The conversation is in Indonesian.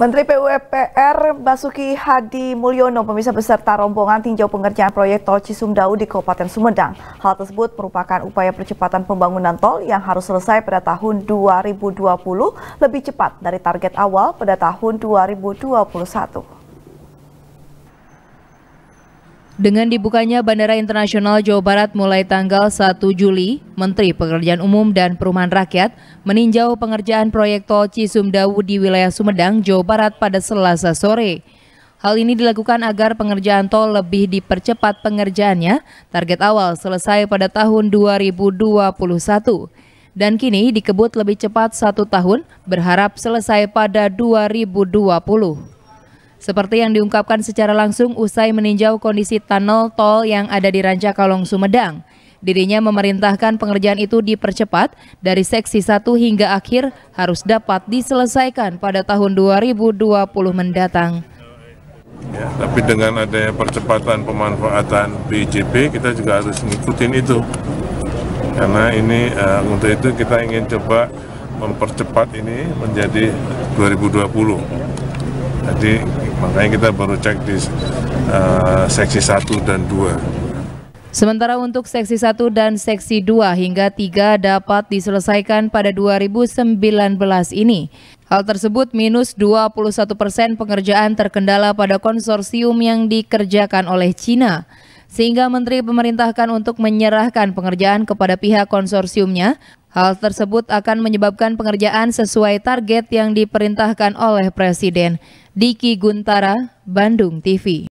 Menteri PUPR Basuki Hadi Mulyono pemirsa beserta rombongan tinjau pengerjaan proyek tol Cisumdawu di Kabupaten Sumedang. Hal tersebut merupakan upaya percepatan pembangunan tol yang harus selesai pada tahun 2020 lebih cepat dari target awal pada tahun 2021. Dengan dibukanya Bandara Internasional Jawa Barat mulai tanggal 1 Juli, Menteri Pekerjaan Umum dan Perumahan Rakyat meninjau pengerjaan proyek tol Cisumdawu di wilayah Sumedang, Jawa Barat pada Selasa sore. Hal ini dilakukan agar pengerjaan tol lebih dipercepat pengerjaannya, target awal selesai pada tahun 2021. Dan kini dikebut lebih cepat satu tahun, berharap selesai pada 2020. Seperti yang diungkapkan secara langsung usai meninjau kondisi tunnel tol yang ada di Rancakalong, Sumedang. Dirinya memerintahkan pengerjaan itu dipercepat dari seksi 1 hingga akhir harus dapat diselesaikan pada tahun 2020 mendatang. Ya, tapi dengan adanya percepatan pemanfaatan BJP kita juga harus ngikutin itu. Karena ini uh, untuk itu kita ingin coba mempercepat ini menjadi 2020. Jadi makanya kita baru cek di uh, seksi 1 dan 2. Sementara untuk seksi 1 dan seksi 2 hingga 3 dapat diselesaikan pada 2019 ini. Hal tersebut minus 21 persen pengerjaan terkendala pada konsorsium yang dikerjakan oleh Cina. Sehingga Menteri memerintahkan untuk menyerahkan pengerjaan kepada pihak konsorsiumnya Hal tersebut akan menyebabkan pengerjaan sesuai target yang diperintahkan oleh Presiden. Diki Guntara, Bandung TV.